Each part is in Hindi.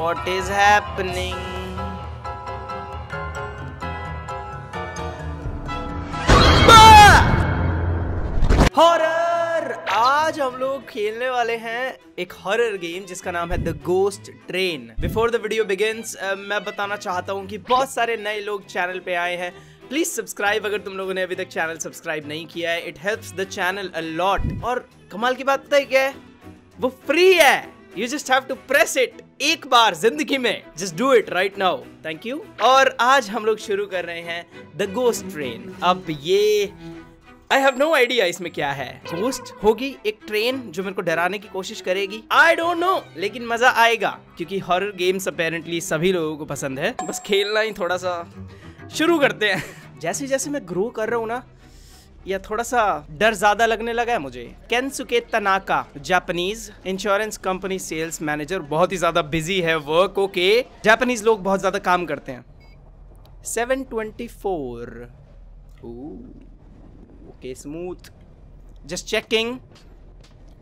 What is happening? हॉरर आज हम लोग खेलने वाले हैं एक हॉरर गेम जिसका नाम है the ghost train before the video begins मैं बताना चाहता हूं कि बहुत सारे नए लोग चैनल पे आए हैं प्लीज सब्सक्राइब अगर तुम लोगों ने अभी तक चैनल सब्सक्राइब नहीं किया है it helps the channel a lot और कमाल की बात पता है क्या है वो फ्री है you just have to press it एक बार जिंदगी में just do it right now thank you और आज हम लोग शुरू कर रहे हैं द गोस्ट ट्रेन अब ये आई हैव नो आइडिया इसमें क्या है गोस्ट होगी एक ट्रेन जो मेरे को डराने की कोशिश करेगी आई डोंट नो लेकिन मजा आएगा क्योंकि हॉरर गेम्स अपेरेंटली सभी लोगों को पसंद है बस खेलना ही थोड़ा सा शुरू करते हैं जैसे जैसे मैं ग्रो कर रहा हूँ ना या थोड़ा सा डर ज्यादा लगने लगा है मुझे Kensuke Tanaka Japanese insurance company sales manager बहुत ही ज्यादा बिजी है वर्क ओके जापानीज लोग बहुत ज्यादा काम करते हैं seven twenty four okay smooth just checking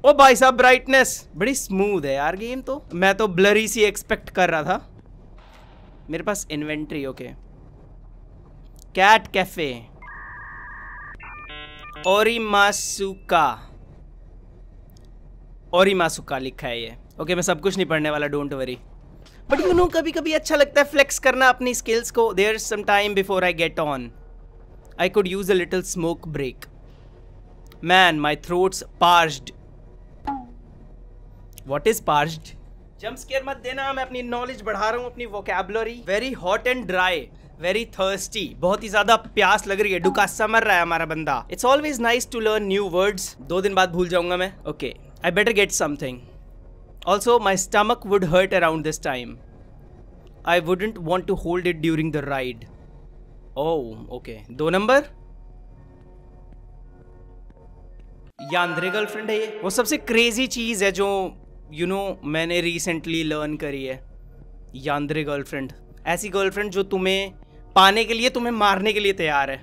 ओ भाई साहब ब्राइटनेस बड़ी स्मूथ है यार गेम तो मैं तो ब्लरी सी एक्सपेक्ट कर रहा था मेरे पास इन्वेंट्री ओके कैट कैफे ओरिमासुका ओरिमासुका लिखा है ये ओके okay, मैं सब कुछ नहीं पढ़ने वाला don't worry but you know कभी कभी अच्छा लगता है फ्लेक्स करना अपनी स्किल्स को there some time before I get on I could use a little smoke break man my throat's parched what is parched jump scare मत देना मैं अपनी नॉलेज बढ़ा रहा हूँ अपनी vocabulary very hot and dry very thirsty बहुत ही ज्यादा प्यास लग रही है डुका समर रहा है हमारा बंदा it's always nice to learn new words दो दिन बाद भूल जाऊंगा मैं okay I better get something also my stomach would hurt around this time I wouldn't want to hold it during the ride oh okay दो नंबर या अंधरे गर्लफ्रेंड है ये वो सबसे क्रेजी चीज़ है जो यू you नो मैंने रिसेंटली लर्न करी है यांद्रे गर्लफ्रेंड ऐसी गर्लफ्रेंड जो तुम्हें पाने के लिए तुम्हें मारने के लिए तैयार है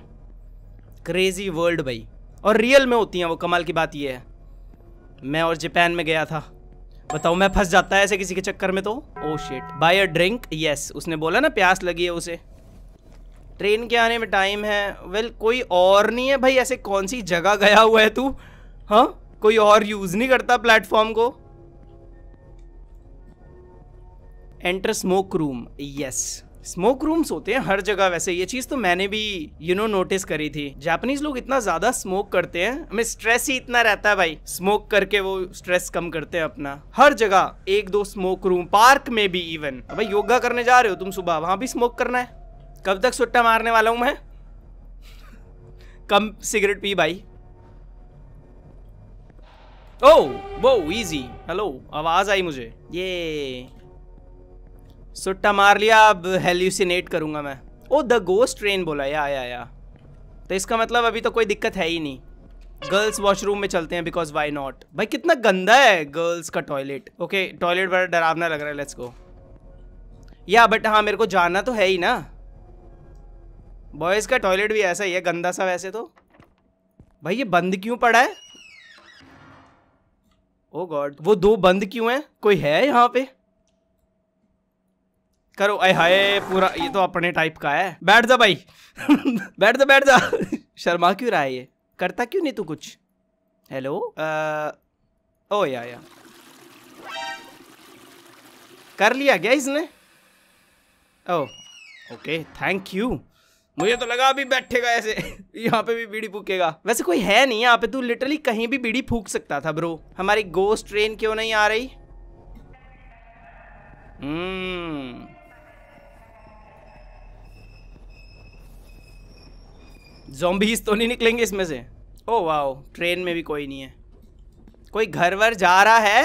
क्रेजी वर्ल्ड भाई और रियल में होती हैं वो कमाल की बात ये है मैं और जापान में गया था बताओ मैं फंस जाता है ऐसे किसी के चक्कर में तो oh shit buy a drink yes उसने बोला ना प्यास लगी है उसे ट्रेन के आने में टाइम है वेल well, कोई और नहीं है भाई ऐसे कौन सी जगह गया हुआ है तू हाँ कोई और यूज़ नहीं करता प्लेटफॉर्म को enter smoke room yes smoke rooms होते हैं हर जगह वैसे ये चीज़ तो मैंने भी यू नो नोटिस करी थी जापानीज लोग इतना ज़्यादा स्मोक करते हैं हमें स्ट्रेस ही इतना रहता है भाई स्मोक करके वो स्ट्रेस कम करते हैं अपना हर जगह एक दो स्मोक रूम पार्क में भी इवन भाई योगा करने जा रहे हो तुम सुबह वहां भी स्मोक करना है कब तक सुट्टा मारने वाला हूं मैं कम सिगरेट पी भाई ओ वो इजी हेलो आवाज़ आई मुझे ये सुट्टा मार लिया अब हेल्यूसिनेट करूँगा मैं ओ द गोस्ट ट्रेन बोला या आया या तो इसका मतलब अभी तो कोई दिक्कत है ही नहीं गर्ल्स वॉशरूम में चलते हैं बिकॉज वाई नॉट भाई कितना गंदा है गर्ल्स का टॉयलेट ओके टॉयलेट बड़ा डरावना लग रहा है लेट्स गो या बट हाँ मेरे को जाना तो है ही ना बॉयज़ का टॉयलेट भी ऐसा ही है गंदा सा वैसे तो भाई ये बंद क्यों पड़ा है ओ oh गॉड वो दो बंद क्यों हैं कोई है यहाँ पे करो अय हाय पूरा ये तो अपने टाइप का है बैठ जा भाई बैठ जा बैठ जा शर्मा क्यों रहा है ये करता क्यों नहीं तू कुछ हेलो ओ या या कर लिया गया इसने ओ ओके थैंक यू मुझे तो लगा अभी बैठेगा ऐसे यहाँ पे भी बीड़ी फूकेगा वैसे कोई है नहीं यहाँ पे तू लिटरली कहीं भी बीड़ी फूक सकता था ब्रो हमारी गोस्ट ट्रेन क्यों नहीं आ रही हम्म जोम्बीज तो नहीं निकलेंगे इसमें से ओ वाओ ट्रेन में भी कोई नहीं है कोई घर वर जा रहा है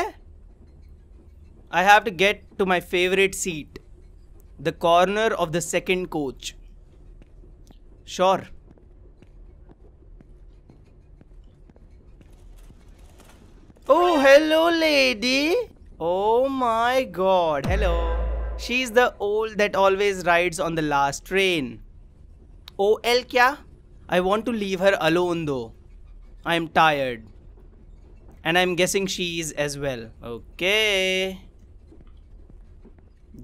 I have to get to my favourite seat the corner of the second coach sure hello lady oh my god hello she is the old that always rides on the last train oh L क्या I want to leave her though I am tired and I am guessing she is as well okay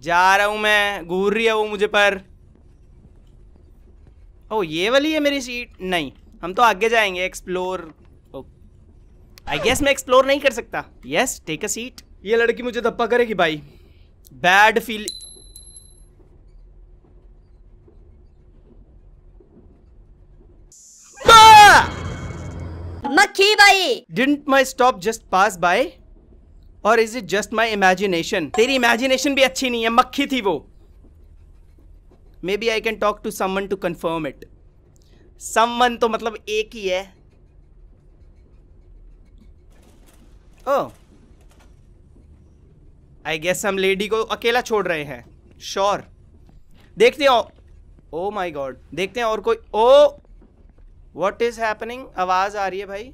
जा रहा हूं मैं घूर रही है वो मुझे पर ओ ये वाली है मेरी सीट नहीं हम तो आगे जाएंगे एक्सप्लोर आई गेस मैं एक्सप्लोर नहीं कर सकता यस टेक अ सीट ये लड़की मुझे धप्पा करेगी भाई बैड फील मक्खी भाई didn't my stop just pass by और is it just my imagination तेरी इमेजिनेशन भी अच्छी नहीं है मक्खी थी वो may be I can talk to someone to confirm it someone तो मतलब एक ही है ओ आई गेस हम लेडी को अकेला छोड़ रहे हैं श्योर sure. देखते हो ओ माई गॉड देखते हैं और कोई oh oh. What is happening आवाज़ आ रही है भाई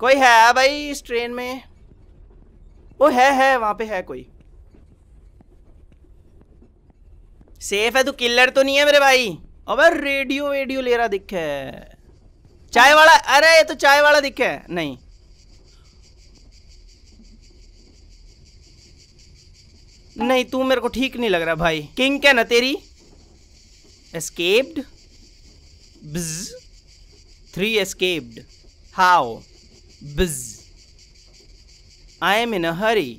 कोई है भाई इस ट्रेन में वो है है वहां पे है कोई सेफ है तू तो किलर तो नहीं है मेरे भाई अबे रेडियो वेडियो ले रहा दिखे चाय वाला अरे ये तो चाय वाला दिखे नहीं नहीं तू मेरे को ठीक नहीं लग रहा भाई किंग क्या ना तेरी escaped three escaped. How busy I am in a hurry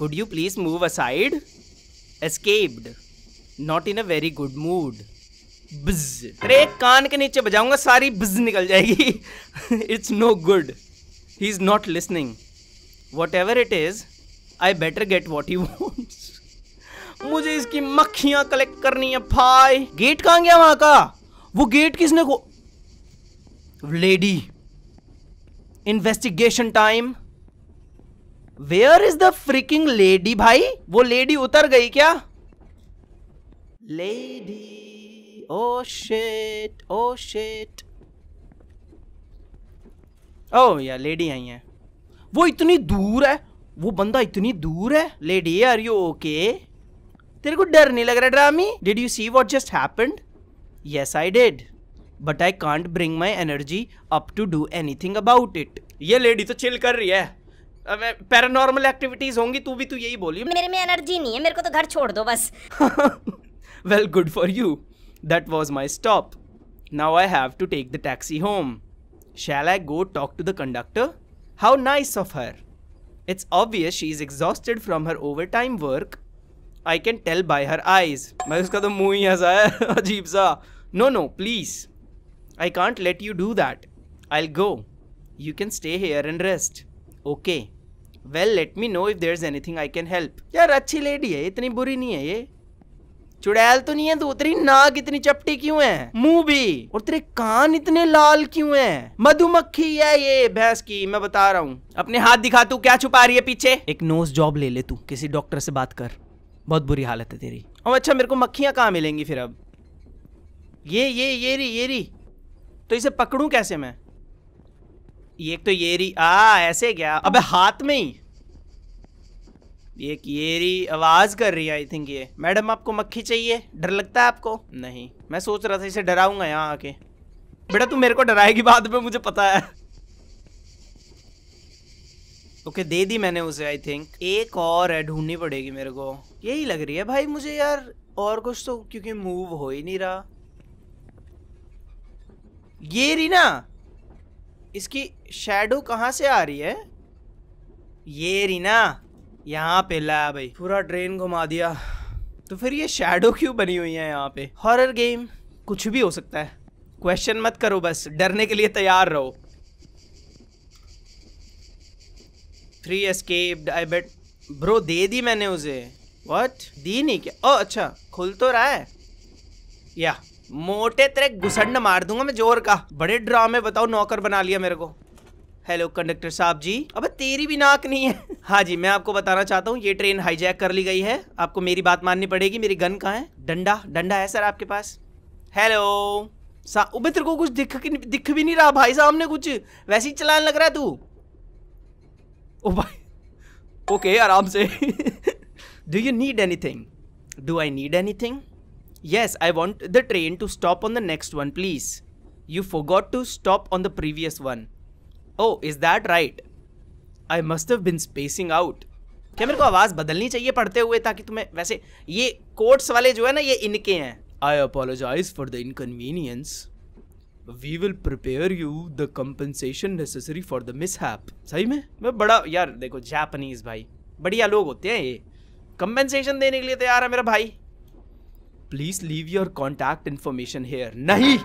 Could you please move aside? Escaped not in a very good mood busy अरे कान के नीचे बजाऊंगा सारी बिज निकल जाएगी it's no good he is not listening whatever it is I better get what you wants मुझे इसकी मक्खियां कलेक्ट करनी है भाई गेट कहाँ गया वहां का वो गेट किसने को lady investigation time where is the freaking lady भाई वो लेडी उतर गई क्या लेडी ओ शेट ओ शेट ओ यार लेडी आई है वो इतनी दूर है वो बंदा इतनी दूर है लेडी आर यू ओके तेरे को डर नहीं लग रहा ड्रामी did you see what just happened yes I did but I can't bring my energy up to do anything about it ये लेडी तो चिल कर रही है पैरानॉर्मल एक्टिविटीज होंगी तू भी तू तो यही बोली मेरे में एनर्जी नहीं है मेरे को तो घर छोड़ दो बस well good for you that was my stop now I have to take the taxi home shall I go talk to the conductor how nice of her it's obvious she is exhausted from her over time work I can tell by her eyes मैं उसका तो मुंह ही ऐसा है अजीब सा no no please I can't let you do that. I'll go. You can stay here and rest. Okay. Well, let me know if there's anything I can help. यार अच्छी लेडी है इतनी बुरी नहीं है ये चुड़ैल तो नहीं है तो तेरी नाक इतनी चपटी क्यों है मुंह भी और तेरे कान इतने लाल क्यों है मधुमक्खी है ये भैंस की मैं बता रहा हूँ अपने हाथ दिखा तू क्या छुपा रही है पीछे एक नोज जॉब ले ले तू किसी डॉक्टर से बात कर बहुत बुरी हालत है तेरी और अच्छा मेरे को मक्खियाँ कहाँ मिलेंगी फिर अब ये ये ये री ये री तो इसे पकड़ू कैसे मैं ये तो ये आ ऐसे क्या अबे हाथ में ही ये येरी आवाज़ कर रही है आई थिंक ये मैडम आपको मक्खी चाहिए डर लगता है आपको नहीं मैं सोच रहा था इसे डराऊंगा यहाँ आके बेटा तू मेरे को डराएगी बाद में मुझे पता है ओके okay, दे दी मैंने उसे आई थिंक एक और है ढूंढनी पड़ेगी मेरे को यही लग रही है भाई मुझे यार और कुछ तो क्योंकि मूव हो ही नहीं रहा ये रीना इसकी शेडो कहाँ से आ रही है ये रीना यहाँ पे ला भाई पूरा ड्रेन घुमा दिया तो फिर ये शेडो क्यों बनी हुई है यहाँ पे हॉरर गेम कुछ भी हो सकता है क्वेश्चन मत करो बस डरने के लिए तैयार रहो three escape I bet bro दे दी मैंने उसे व्हाट दी नहीं क्या ओ अच्छा खुल तो रहा है या मोटे तेरे घुसंड मार दूंगा मैं जोर का बड़े ड्रामे बताओ नौकर बना लिया मेरे को हेलो कंडक्टर साहब जी अब तेरी भी नाक नहीं है हाँ जी मैं आपको बताना चाहता हूँ ये ट्रेन हाईजैक कर ली गई है आपको मेरी बात माननी पड़ेगी मेरी गन कहाँ है डंडा डंडा है सर आपके पास हेलो सा तेरे को कुछ दिख दिख भी नहीं रहा भाई सामने कुछ वैसे ही चलान लग रहा है तू ओ भाई ओके आराम से do you need anything do I need anything Yes, I want the train to stop on the next one, please. You forgot to stop on the previous one. Oh, is that right? I must have been spacing out. क्या मेरे को आवाज़ बदलनी चाहिए पढ़ते हुए ताकि तुम्हें वैसे ये कोट्स वाले जो है ना ये इनके हैं I apologize for the inconvenience we will prepare you the compensation necessary for the mishap सही में मैं बड़ा यार देखो जापानीज भाई बढ़िया लोग होते हैं ये कम्पनसेशन देने के लिए तैयार है मेरा भाई please leave your contact information here नहीं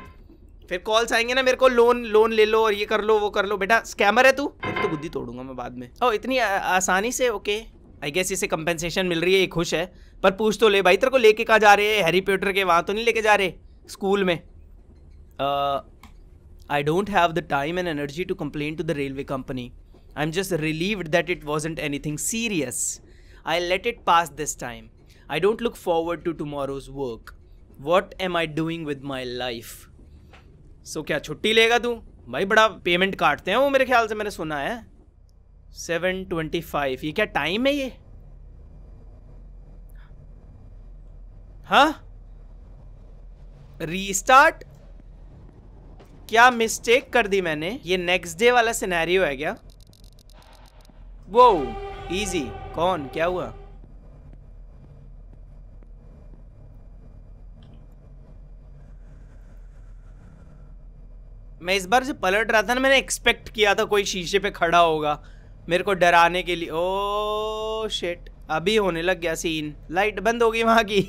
फिर कॉल्स आएंगे ना मेरे को लोन लोन ले लो और ये कर लो वो कर लो बेटा स्कैमर है तू एक तो बुद्धि तोड़ूंगा मैं बाद में ओ इतनी आ, आसानी से ओके आई गेस इसे कंपेंसेशन मिल रही है ये खुश है पर पूछ तो ले भाई तेरे को लेके कहा जा रहे हैं हैरी पॉटर के वहाँ तो नहीं लेके जा रहे स्कूल में I don't have the time and energy to complain to the railway company I am just relieve that it was any serious I let it pass this time I don't look forward to tomorrow's work what am I doing with my life so क्या छुट्टी लेगा तू भाई बड़ा पेमेंट काटते हैं वो मेरे ख्याल से मैंने सुना है सेवन ट्वेंटी फाइव ये क्या टाइम है ये हाँ रीस्टार्ट क्या मिस्टेक कर दी मैंने ये नेक्स्ट डे वाला सिनेरियो है क्या वो इजी कौन क्या हुआ मैं इस बार जब पलट रहा था ना मैंने एक्सपेक्ट किया था कोई शीशे पे खड़ा होगा मेरे को डराने के लिए ओ शेट अभी होने लग गया सीन लाइट बंद हो गई वहाँ की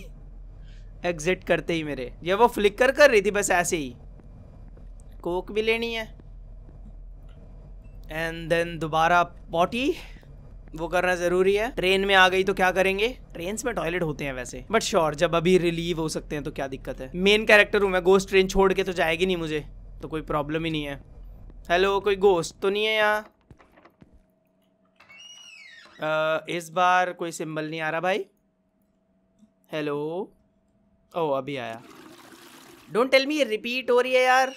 एग्जिट करते ही मेरे ये वो फ्लिकर कर रही थी बस ऐसे ही कोक भी लेनी है एंड देन दोबारा पॉटी वो करना ज़रूरी है ट्रेन में आ गई तो क्या करेंगे ट्रेन में टॉयलेट होते हैं वैसे बट श्योर जब अभी रिलीव हो सकते हैं तो क्या दिक्कत है मेन कैरेक्टर हूँ मैं गोस्ट ट्रेन छोड़ के तो जाएगी नहीं मुझे तो कोई प्रॉब्लम ही नहीं है हेलो कोई गोश्त तो नहीं है यहाँ इस बार कोई सिंबल नहीं आ रहा भाई हेलो ओ अभी आया डोंट टेल मी ये रिपीट हो रही है यार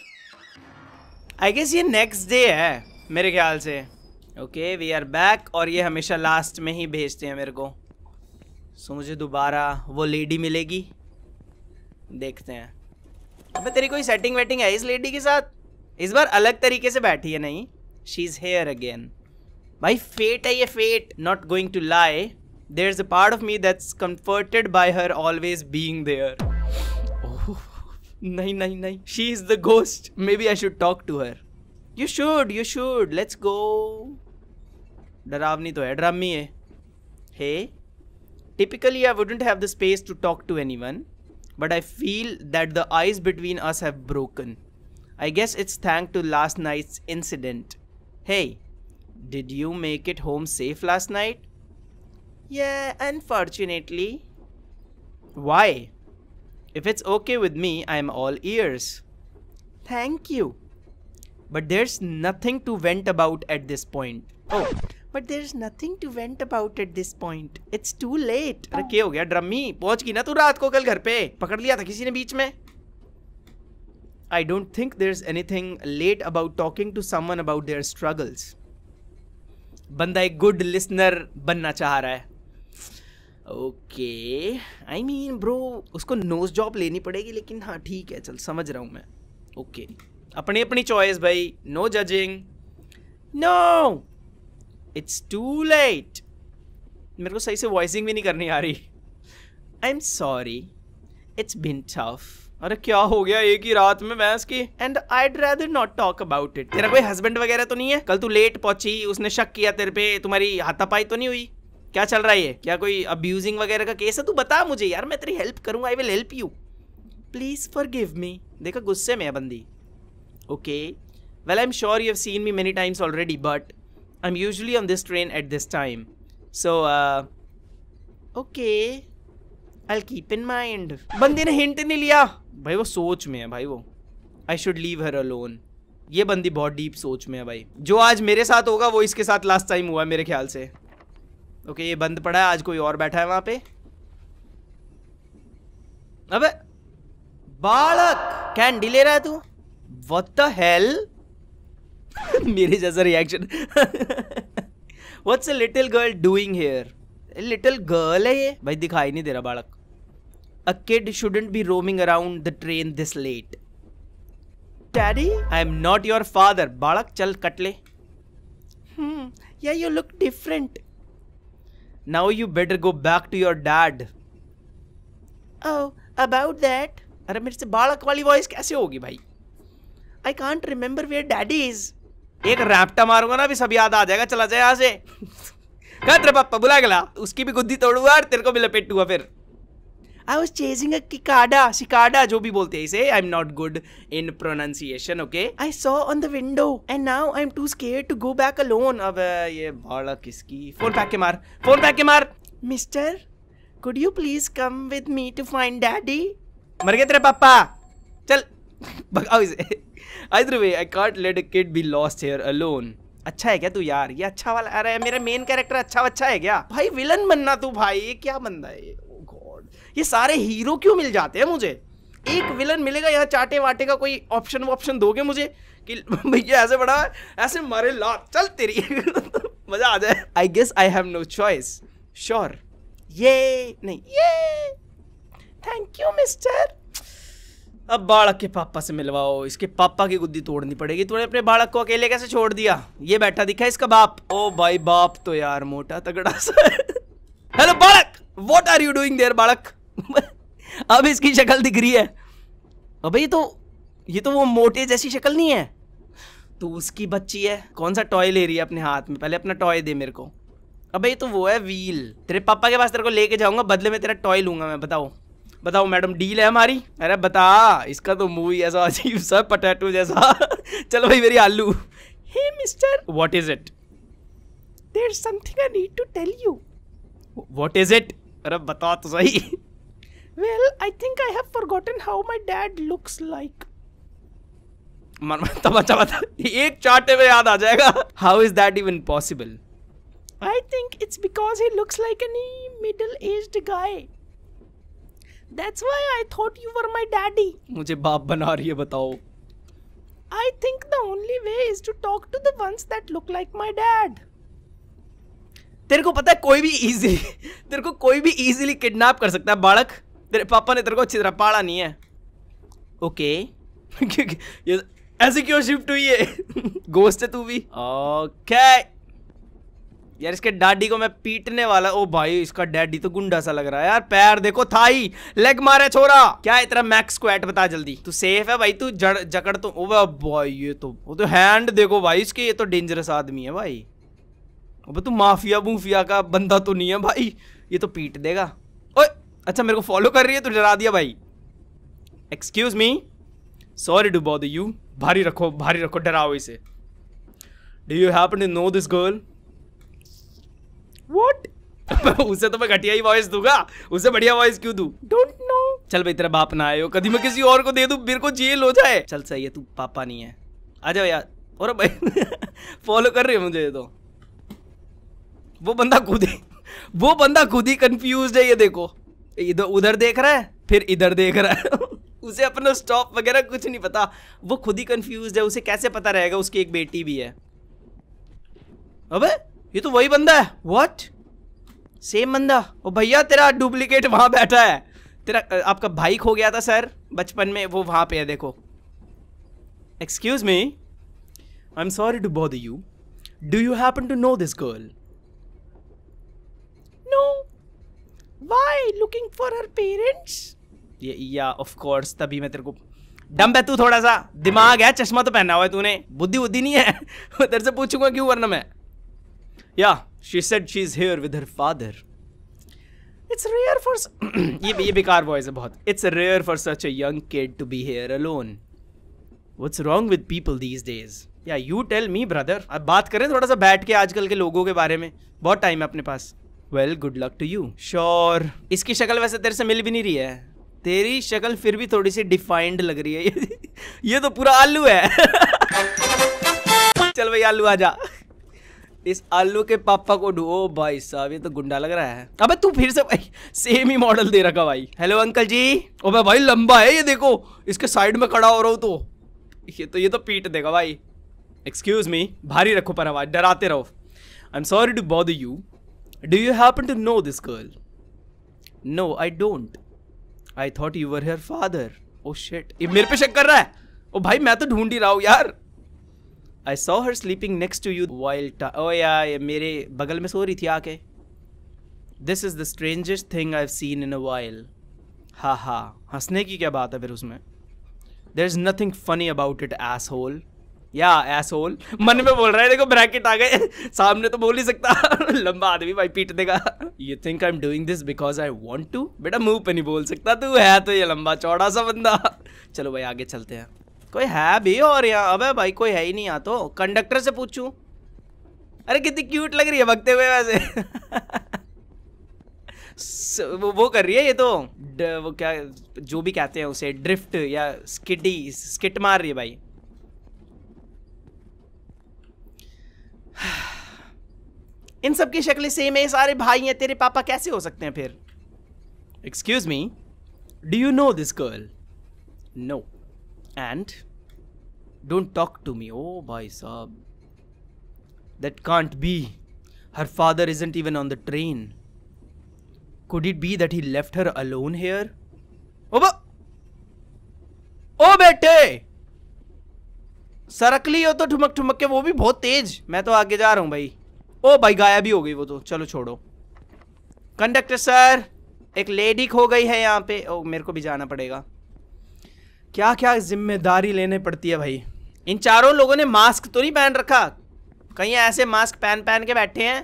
आई गेस ये नेक्स्ट डे है मेरे ख्याल से ओके वी आर बैक और ये हमेशा लास्ट में ही भेजते हैं मेरे को सो मुझे दोबारा वो लेडी मिलेगी देखते हैं अबे तेरी कोई सेटिंग वेटिंग है इस लेडी के साथ इस बार अलग तरीके से बैठी है नहीं शी इज़ हेयर अगेन भाई फेट है ये fate not going to lie there is a part of me that's comforted by her always being there नहीं नहीं नहीं she is the ghost may be I should talk to her you should you should let's go डरावनी तो है ड्रामी है hey typically I wouldn't have the space to talk to anyone but I feel that the ice between us have broken. I guess it's thanks to last night's incident. Hey, did you make it home safe last night? Yeah, unfortunately. Why? If it's okay with me, I'm all ears. Thank you. But there's nothing to vent about at this point. Oh, but there is nothing to vent about at this point it's too late अरे क्या हो गया ड्रमी पहुंच गई ना तू रात को कल घर पे पकड़ लिया था किसी ने बीच में I don't think there is anything let about talking to someone about their struggles बंदा एक गुड लिसनर बनना चाह रहा है ओके आई मीन ब्रो उसको नोज जॉब लेनी पड़ेगी लेकिन हाँ ठीक है चल समझ रहा हूँ मैं ओके okay. अपनी अपनी चॉइस भाई no judging no it's too late मेरे को सही से वॉइसिंग भी नहीं करनी आ रही I am sorry it's been tough अरे क्या हो गया एक ही रात में भैंस की and I rather not talk about it तेरा कोई हस्बैंड वगैरह तो नहीं है कल तू लेट पहुंची उसने शक किया तेरे पे तुम्हारी हाथापाई तो नहीं हुई क्या चल रहा है ये क्या कोई अब्यूजिंग वगैरह का केस है तू बता मुझे यार मैं तेरी हेल्प करूंगा I will help you please forgive me देखा गुस्से में है बंदी okay well I am sure you have seen me many times already but I'm usually on this train at this time. So, uh, okay, I'll keep in mind. बंदे ने हिंट नहीं लिया भाई वो सोच में है भाई वो I should leave her alone ये बंदी बहुत डीप सोच में है भाई जो आज मेरे साथ होगा वो इसके साथ लास्ट टाइम हुआ मेरे ख्याल से ओके okay, ये बंद पड़ा है आज कोई और बैठा है वहां पे अबे बालक कैंडी ले रहा है तू व्हाट द हेल मेरे जैसा reaction what's a little girl doing here little girl है ये भाई दिखाई नहीं दे रहा बालक a kid shouldn't be roaming around the train this late daddy I am not your father बालक चल कट ले you look different now you better go back to your dad about that अरे मेरे से बालक वाली वॉइस कैसे होगी भाई I can't remember where daddy is एक रैप्टा मारूंगा ना अभी सब याद आ जाएगा चला जाए यहाँ से कहा तेरे पापा बुला गला उसकी भी गुद्दी तोड़ूंगा और तेरे को भी हुआ फिर आई वॉज चेजिंग किकाडा शिकाडा जो भी बोलते हैं इसे I am not good in pronunciation okay I saw on the window and now I am too scared to go back alone अब ये भाड़ा किसकी फोन पैक के मार फोन पैक के मार mister could you please come with me to find daddy मर गए तेरे पापा चल Oh, Either way, I can't let a kid be lost here alone. अच्छा है क्या तू यार ये अच्छा वाला अरे मेरा मेन कैरेक्टर अच्छा अच्छा है क्या भाई विलन बनना तू भाई ये क्या बनना है oh गॉड ये सारे हीरो क्यों मिल जाते हैं मुझे एक विलन मिलेगा यहाँ चाटे वाटे का कोई ऑप्शन ऑप्शन दोगे मुझे कि भैया ऐसे बड़ा ऐसे मरे ला चल तेरी मजा आ जाए I guess I have no choice sure ये नहीं ये थैंक यू मिस्टर अब बालक के पापा से मिलवाओ इसके पापा की गुद्दी तोड़नी पड़ेगी तूने अपने बालक को अकेले कैसे छोड़ दिया ये बैठा दिखा इसका बाप ओ भाई बाप तो यार मोटा तगड़ा सा हेलो बालक what are you doing there बालक अब इसकी शक्ल दिख रही है अब ये तो ये तो वो मोटे जैसी शक्ल नहीं है तो उसकी बच्ची है कौन सा टॉय ले रही है अपने हाथ में पहले अपना टॉय दे मेरे को अबे ये तो वो है व्हील तेरे पापा के पास तेरे को लेके जाऊंगा बदले में तेरा टॉय लूंगा मैं बताओ बताओ मैडम डील है हमारी अरे बता इसका तो मूवी ऐसा अजीब सा पटेटो जैसा चलो भाई मेरी आलू hey mister what is it there something I need to tell you what is it अरे बता तो सही well I think I have forgotten how my dad looks like मन तब अच्छा बता एक चाटे में याद आ जाएगा how is that even possible I think it's because he looks like any middle aged guy That's why I thought you were my daddy. मुझे बाप बना रही है बताओ. I think the only way is to talk to the ones that look like my dad. तेरे को पता है कोई भी easily तेरे को कोई भी easily kidnap कर सकता है बालक तेरे पापा ने तेरे को अच्छी तरह पाला नहीं है ओके okay. ऐसे क्यों shift हुई है Ghost है तू भी okay. यार इसके डैडी को मैं पीटने वाला ओ भाई इसका डैडी तो गुंडा सा लग रहा है यार पैर देखो थाई लेग मारे छोरा क्या इतना मैक्स स्क्वाट बता जल्दी तू सेफ है भाई तू जड़ जकड़ तो ओ भाई ये तो वो तो हैंड देखो भाई इसके ये तो डेंजरस आदमी है भाई अब तू माफिया बूफिया का बंदा तो नहीं है भाई ये तो पीट देगा ओ अच्छा मेरे को फॉलो कर रही है तू डरा दिया भाई एक्सक्यूज मी सॉरी टू बॉ यू भारी रखो भारी रखो डराओ इसे do you happen to know this girl What? उसे तो मैं घटिया ही वॉइस दूंगा उसे बढ़िया वॉइस क्यों दू डोंट नो चल भाई तेरा बाप ना आयो कभी मैं किसी और को दे दू मेरे को जेल हो जाए चल सही है तू पापा नहीं है आ जाओ यार और भाई फॉलो कर रहे हो मुझे तो वो बंदा खुद ही वो बंदा खुद ही कंफ्यूज है ये देखो इधर उधर देख रहा है फिर इधर देख रहा है उसे अपना स्टॉप वगैरह कुछ नहीं पता वो खुद ही कंफ्यूज है उसे कैसे पता रहेगा उसकी एक बेटी भी है अबे ये तो वही बंदा है वॉट सेम बंदा ओ भैया तेरा डुप्लीकेट वहाँ बैठा है तेरा आपका भाई खो गया था सर बचपन में वो वहाँ पे है देखो excuse me I am sorry to bother you do you happen to know this girl no why looking for her parents ये या ऑफ कोर्स तभी मैं तेरे को डम्प है तू थोड़ा सा दिमाग है चश्मा तो पहना हुआ है तूने बुद्धि बुद्धि नहीं है तेरे से पूछूंगा क्यों वरना मैं Yeah, she said she's here with her father. It's rare for ये ये बेकार वॉइस है बहुत. It's rare for such a young kid to be here alone. What's wrong with people these days? या यू टेल मी ब्रदर अब बात करें थोड़ा सा बैठ के आजकल के लोगों के बारे में बहुत टाइम है अपने पास well good luck to you sure इसकी शक्ल वैसे तेरे से मिल भी नहीं रही है तेरी शक्ल फिर भी थोड़ी सी डिफाइंड लग रही है ये तो पूरा आलू है चल भाई आलू आ जा इस आलू के पापा को ढू ओ भाई साहब ये तो गुंडा लग रहा है अबे तू फिर से भाई सेम ही मॉडल दे रखा भाई हेलो अंकल जी ओ भाई लंबा है ये देखो इसके साइड में खड़ा हो रहा हूँ तो ये तो ये तो पीट देगा भाई एक्सक्यूज मी भारी रखो पर हवा डराते रहो I am sorry to bother you do you happen to know this girl no I don't I thought you were her father oh shit ये मेरे पे शक कर रहा है ओ भाई मैं तो ढूंढ ही रहा हूँ यार I saw her sleeping next to you while oh yeah मेरे बगल में सो रही थी आके this is the strangest thing I have seen in a while ha ha हंसने की क्या बात है फिर उसमें there is nothing funny about it asshole या एस होल मन में बोल रहा है देखो ब्रैकेट आ गए सामने तो बोल ही सकता लंबा आदमी भाई पीट देगा you think I am doing this because I want to बेटा मुंह पे नहीं बोल सकता तू है तो ये लंबा चौड़ा सा बंदा चलो भाई आगे चलते हैं कोई है भी और यहाँ अबे भाई कोई है ही नहीं यहाँ तो कंडक्टर से पूछूं अरे कितनी क्यूट लग रही है भगते हुए वैसे वो, वो कर रही है ये तो ड, वो क्या जो भी कहते हैं उसे ड्रिफ्ट या स्किडी स्किट मार रही है भाई इन सब की शक्लें सेम है सारे भाई हैं तेरे पापा कैसे हो सकते हैं फिर excuse me do you know this girl no and don't talk to me oh bhai saab that can't be her father isn't even on the train could it be that he left her alone here oh ba ओ बेटे सरकली हो तो ठुमक ठुमक के वो भी बहुत तेज मैं तो आगे जा रहा हूँ भाई ओ भाई गायब ही हो गई वो तो चलो छोड़ो कंडक्टर सर एक लेडी खो गई है यहाँ पे ओ मेरे को भी जाना पड़ेगा क्या क्या जिम्मेदारी लेने पड़ती है भाई इन चारों लोगों ने मास्क तो नहीं पहन रखा कहीं ऐसे मास्क पहन पहन के बैठे हैं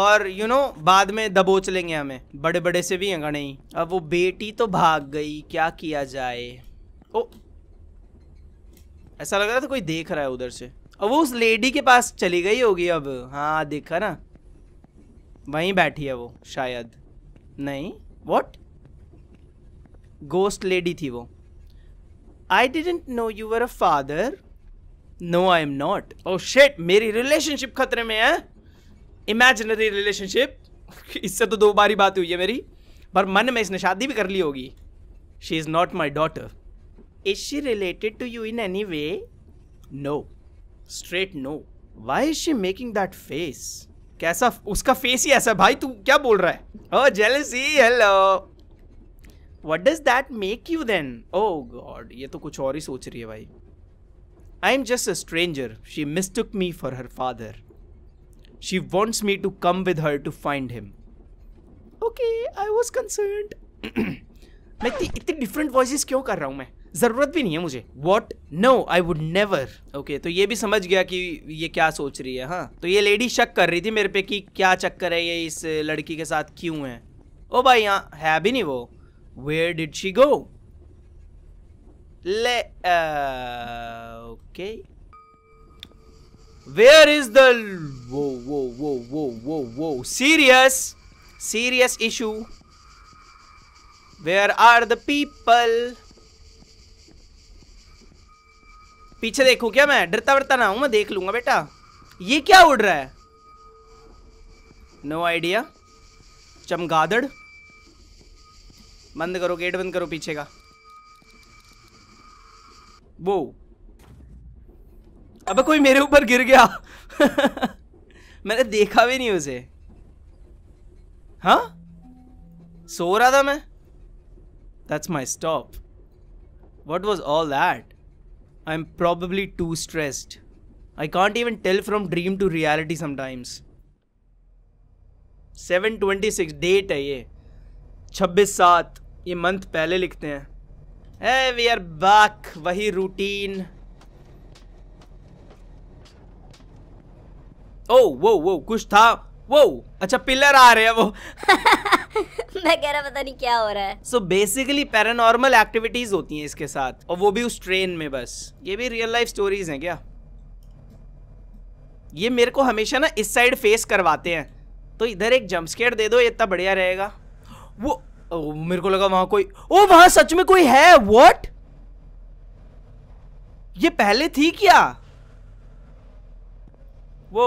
और यू you नो know, बाद में दबोच लेंगे हमें बड़े बड़े से भी हैं गणई अब वो बेटी तो भाग गई क्या किया जाए ओ ऐसा लग रहा था कोई देख रहा है उधर से अब वो उस लेडी के पास चली गई होगी अब हाँ देखा ना वहीं बैठी है वो शायद नहीं वॉट गोस्ट लेडी थी वो I didn't know you were a father no I am not oh shit मेरी रिलेशनशिप खतरे में है इमेजिनरी रिलेशनशिप इससे तो दो बारी बात हुई है मेरी पर मन में इसने शादी भी कर ली होगी she is not my daughter is she related to you in any way no straight no why is she making that face कैसा उसका फेस ही ऐसा भाई तू क्या बोल रहा है oh jealousy hello what does that make you then oh god ये तो कुछ और ही सोच रही है भाई I am just a stranger she mistook me for her father she wants me to come with her to find him okay I was concern मैं इतनी इतनी डिफरेंट वॉइस क्यों कर रहा हूँ मैं ज़रूरत भी नहीं है मुझे what no I would never okay तो ये भी समझ गया कि ये क्या सोच रही है हाँ तो ये लेडी शक कर रही थी मेरे पे कि क्या चक्कर है ये इस लड़की के साथ क्यों है ओ भाई यहाँ है भी नहीं वो Where did she go? Le uh, okay. Where is the whoa whoa whoa whoa whoa whoa serious serious issue? Where are the people? पीछे देखू क्या मैं डरता वरता ना हूं मैं देख लूंगा बेटा ये क्या उड़ रहा है नो no आइडिया चमगादड़ बंद करो गेट बंद करो पीछे का वो अबे कोई मेरे ऊपर गिर गया मैंने देखा भी नहीं उसे हाँ सो रहा था मैं that's my stop what was all that I am probably too stressed I can't even tell from dream to reality sometimes seven twenty six date है ये छब्बीस सात ये मंथ पहले लिखते हैं वी आर बैक वही रूटीन ओ वो वो कुछ था वो अच्छा पिलर आ रहे हैं वो मैं कह रहा पता नहीं क्या हो रहा है सो बेसिकली पैरानॉर्मल एक्टिविटीज होती हैं इसके साथ और वो भी उस ट्रेन में बस ये भी रियल लाइफ स्टोरीज हैं क्या ये मेरे को हमेशा ना इस साइड फेस करवाते हैं तो इधर एक जम्पस्केट दे दो ये इतना बढ़िया रहेगा वो मेरे को लगा वहां कोई ओ वहां सच में कोई है वॉट ये पहले थी क्या वो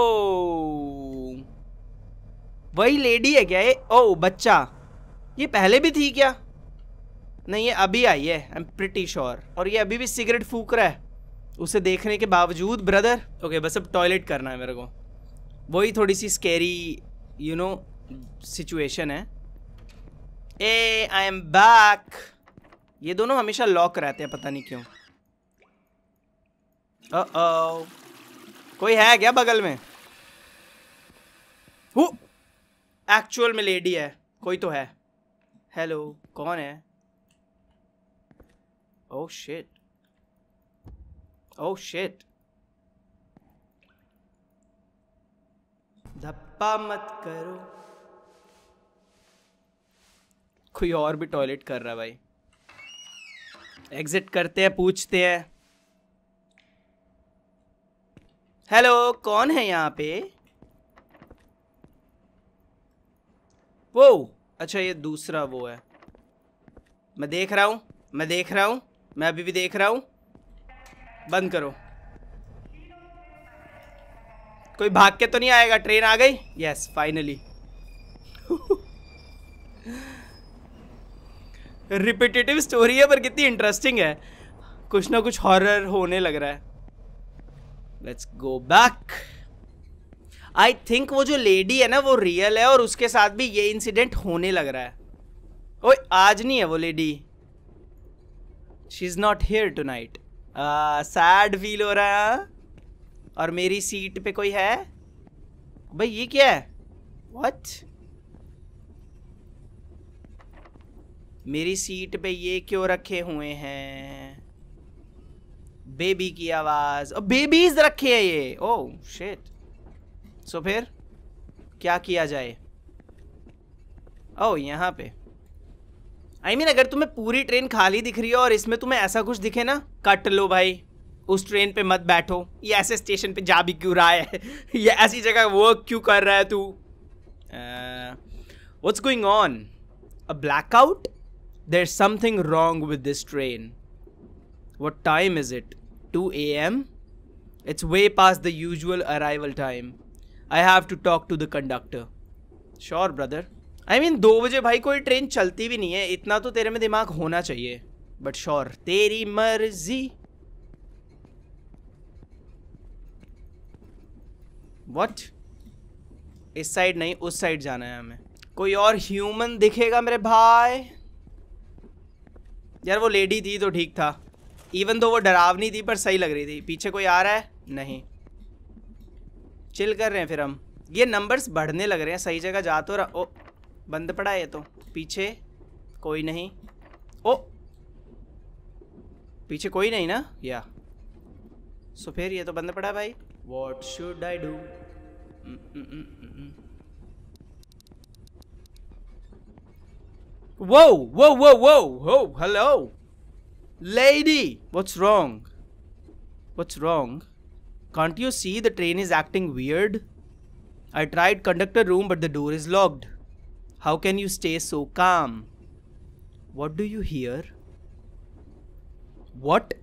वही लेडी है क्या ये ओ बच्चा ये पहले भी थी क्या नहीं ये अभी आई है आई एम प्रिटी श्योर और ये अभी भी सिगरेट फूक रहा है उसे देखने के बावजूद ब्रदर ओके बस अब टॉयलेट करना है मेरे को वही थोड़ी सी स्केरी यू नो सिचुएशन है ए आई एम बैक ये दोनों हमेशा लॉक रहते हैं पता नहीं क्यों ओ ओ कोई है क्या बगल में वो एक्चुअल में लेडी है कोई तो है हेलो कौन है ओ शिट ओ शिट धप्पा मत करो कोई और भी टॉयलेट कर रहा है भाई एग्जिट करते हैं पूछते हैं हेलो कौन है यहाँ पे वो अच्छा ये दूसरा वो है मैं देख रहा हूँ मैं देख रहा हूँ मैं अभी भी देख रहा हूँ बंद करो कोई भाग के तो नहीं आएगा ट्रेन आ गई यस फाइनली रिपीटेटिव स्टोरी है पर कितनी इंटरेस्टिंग है कुछ ना कुछ हॉरर होने लग रहा है let's go back I think वो जो लेडी है ना वो रियल है और उसके साथ भी ये इंसिडेंट होने लग रहा है ओए आज नहीं है वो lady she is not here tonight sad feel हो रहा है हाँ? और मेरी सीट पे कोई है भाई ये क्या है वॉच मेरी सीट पे ये क्यों रखे हुए हैं बेबी की आवाज और बेबीज रखे हैं ये ओ शेट सो फिर क्या किया जाए ओ यहाँ पे आई I मीन mean, अगर तुम्हें पूरी ट्रेन खाली दिख रही हो और इसमें तुम्हें ऐसा कुछ दिखे ना कट लो भाई उस ट्रेन पे मत बैठो ये ऐसे स्टेशन पे जा भी क्यों रहा है ये ऐसी जगह वर्क क्यों कर रहा है तू what's going on a blackout There's something wrong with this train. What time is it? 2 a.m.? It's way past the usual arrival time. I have to talk to the conductor. Sure, brother. I I mean mean, दो बजे भाई कोई ट्रेन चलती भी नहीं है इतना तो तेरे में दिमाग होना चाहिए बट श्योर तेरी मर्जी वट इस साइड नहीं उस साइड जाना है हमें कोई और ह्यूमन दिखेगा मेरे भाई यार वो लेडी थी तो ठीक था इवन तो वो डरावनी थी पर सही लग रही थी पीछे कोई आ रहा है नहीं चिल कर रहे हैं फिर हम ये नंबर्स बढ़ने लग रहे हैं सही जगह जा तो रहा ओ बंद पड़ा है ये तो पीछे कोई नहीं ओ पीछे कोई नहीं ना या सो फिर ये तो बंद पड़ा है भाई what should I do Whoa, whoa, whoa, whoa, whoa, hello. Lady, what's wrong? What's wrong? Can't you see the train is acting weird? I tried conductor room but the door is locked. How can you stay so calm? What do you hear? What?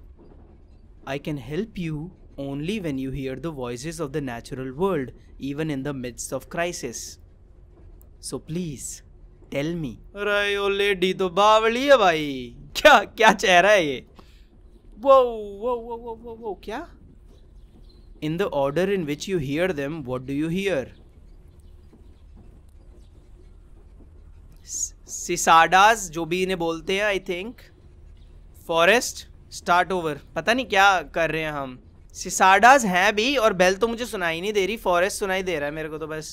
I can help you only when you hear the voices of the natural world, even in the midst of crisis. So please, tell me अरे ओ लेडी तो बावली है भाई क्या क्या चेहरा है ये वो वो वो वो वो वो क्या in the order in which you hear them what do you hear cicadas जो भी इन्हें बोलते हैं I think forest start over पता नहीं क्या कर रहे हैं हम सिसाडास हैं भी और बेल तो मुझे सुनाई नहीं दे रही फॉरेस्ट सुनाई दे रहा है मेरे को तो बस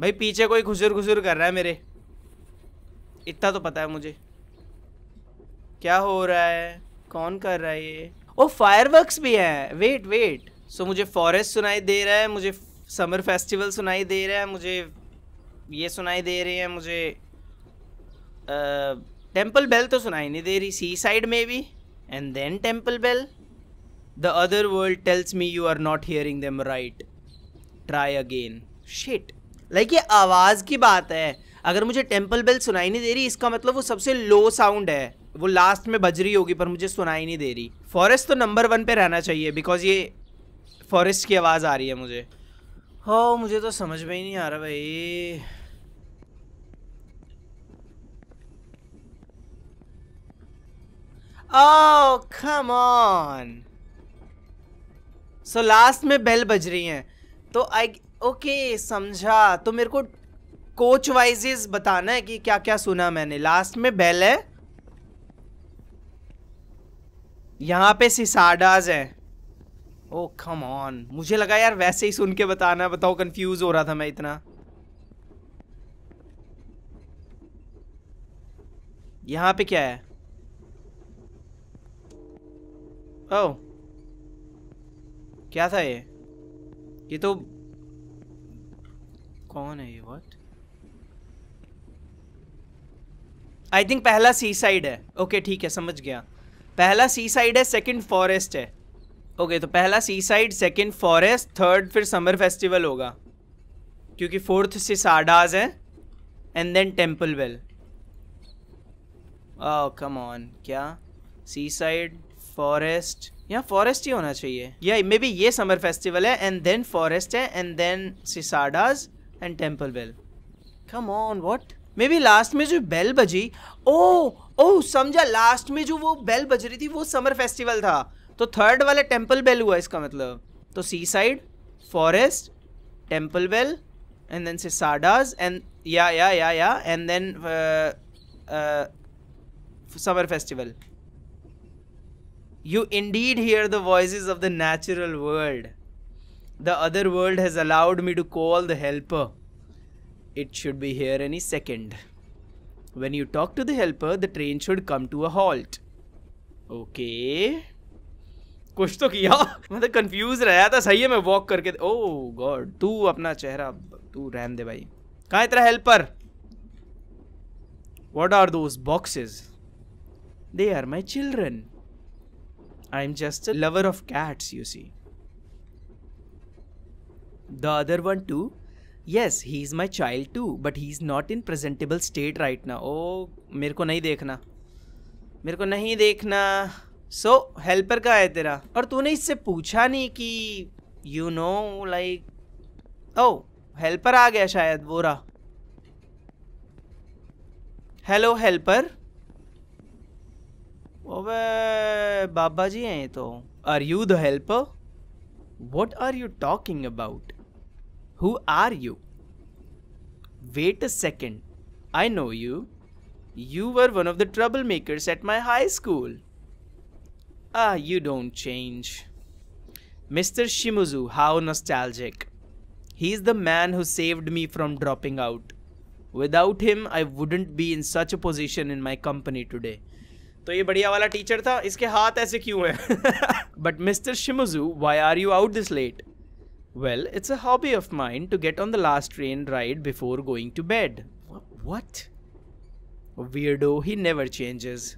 भाई पीछे कोई घुसुर घुसुर कर रहा है मेरे इतना तो पता है मुझे क्या हो रहा है कौन कर रहा है ये ओ फायरवर्क्स भी हैं वेट वेट सो so, मुझे फॉरेस्ट सुनाई दे रहा है मुझे समर फेस्टिवल सुनाई दे रहा है मुझे ये सुनाई दे रही है मुझे टेम्पल बेल तो सुनाई नहीं दे रही सी साइड में भी and then temple bell the other world tells me you are not hearing them right try again shit like ये आवाज़ की बात है अगर मुझे टेम्पल बेल सुनाई नहीं दे रही इसका मतलब वो सबसे लो साउंड है वो लास्ट में बज रही होगी पर मुझे सुनाई नहीं दे रही फॉरेस्ट तो नंबर वन पे रहना चाहिए बिकॉज ये फॉरेस्ट की आवाज़ आ रही है मुझे हो हाँ, मुझे तो समझ में ही नहीं आ रहा भाई Oh, come on. में बेल बज रही हैं तो आई ओके समझा तो मेरे को कोच वाइजेस बताना है कि क्या क्या सुना मैंने लास्ट में बेल है यहाँ पे सिसाडाज है ओ कम ऑन मुझे लगा यार वैसे ही सुन के बताना बताओ कंफ्यूज हो रहा था मैं इतना यहाँ पे क्या है ओ oh। क्या था ये ये तो कौन है ये व्हाट आई थिंक पहला सी साइड है ओके okay, ठीक है समझ गया पहला सी साइड है सेकंड फॉरेस्ट है ओके okay, तो पहला सी साइड सेकंड फॉरेस्ट थर्ड फिर समर फेस्टिवल होगा क्योंकि फोर्थ से साडाज है and then temple well come on क्या सी साइड फॉरेस्ट यहाँ फॉरेस्ट ही होना चाहिए या मे बी ये समर फेस्टिवल है एंड देन फॉरेस्ट है and then cicadas and temple bell come on what maybe last में जो बेल बजी ओ oh, ओ oh, समझा लास्ट में जो वो बेल बज रही थी वो समर फेस्टिवल था तो थर्ड वाला टेम्पल बेल हुआ इसका मतलब तो sea side forest temple bell and then cicadas and या या या या and then summer festival you indeed hear the voice of the natural world The other world has allowed me to call the helper. It should be here any second. When you talk to the helper, the train should come to a halt. Okay. कुछ तो किया मैं तो कंफ्यूज रहा था सही है मैं वॉक करके ओ गॉड तू अपना चेहरा तू रहन दे भाई कहाँ है तेरा helper what are those boxes they are my children I am just a lover of cats you see the other one too yes he is my child too but he is not in presentable state right ना ओ मेरे को नहीं देखना मेरे को नहीं देखना सो so, हेल्पर का है तेरा और तूने इससे पूछा नहीं कि यू नो लाइक ओ हेल्पर आ गया शायद वो रहा हेलो हेल्पर ओवे बाबा जी हैं तो are you the helper what are you talking about Who are you? Wait a second. I know you. You were one of the troublemakers at my high school. Ah, you don't change. Mr. Shimuzu, how nostalgic. He's the man who saved me from dropping out. Without him, I wouldn't be in such a position in my company today. तो ये बढ़िया वाला टीचर था इसके हाथ ऐसे क्यों हैं but mister Shimizu why are you out this late well, it's a hobby of mine to get on the last train ride before going to bed. What? Weirdo, he never changes.